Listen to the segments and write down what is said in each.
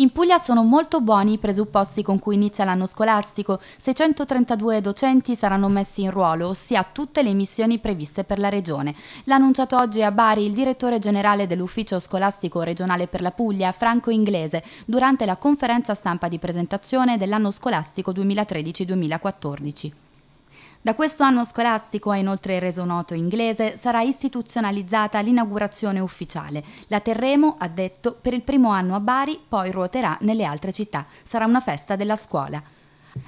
In Puglia sono molto buoni i presupposti con cui inizia l'anno scolastico. 632 docenti saranno messi in ruolo, ossia tutte le missioni previste per la regione. L'ha annunciato oggi a Bari il direttore generale dell'Ufficio Scolastico Regionale per la Puglia, Franco Inglese, durante la conferenza stampa di presentazione dell'anno scolastico 2013-2014. Da questo anno scolastico, ha inoltre reso noto inglese, sarà istituzionalizzata l'inaugurazione ufficiale. La terremo, ha detto, per il primo anno a Bari, poi ruoterà nelle altre città. Sarà una festa della scuola.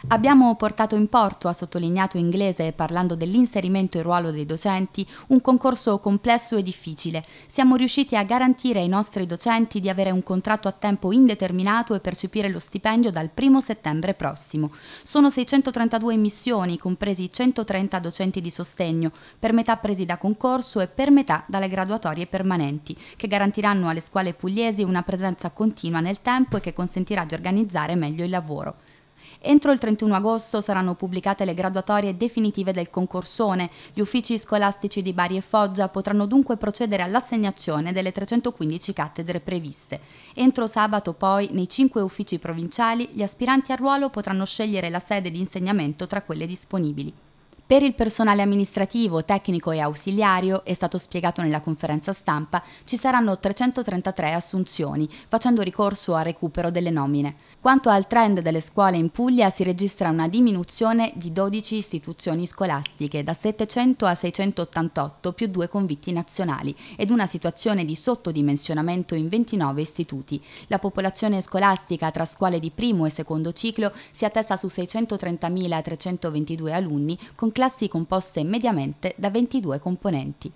Abbiamo portato in porto, ha sottolineato Inglese parlando dell'inserimento in ruolo dei docenti, un concorso complesso e difficile. Siamo riusciti a garantire ai nostri docenti di avere un contratto a tempo indeterminato e percepire lo stipendio dal 1 settembre prossimo. Sono 632 missioni, compresi 130 docenti di sostegno, per metà presi da concorso e per metà dalle graduatorie permanenti, che garantiranno alle scuole pugliesi una presenza continua nel tempo e che consentirà di organizzare meglio il lavoro. Entro il 31 agosto saranno pubblicate le graduatorie definitive del concorsone. Gli uffici scolastici di Bari e Foggia potranno dunque procedere all'assegnazione delle 315 cattedre previste. Entro sabato poi, nei cinque uffici provinciali, gli aspiranti al ruolo potranno scegliere la sede di insegnamento tra quelle disponibili. Per il personale amministrativo, tecnico e ausiliario, è stato spiegato nella conferenza stampa, ci saranno 333 assunzioni, facendo ricorso al recupero delle nomine. Quanto al trend delle scuole in Puglia, si registra una diminuzione di 12 istituzioni scolastiche, da 700 a 688 più due convitti nazionali, ed una situazione di sottodimensionamento in 29 istituti. La popolazione scolastica tra scuole di primo e secondo ciclo si attesta su 630.322 alunni, con classi composte mediamente da 22 componenti.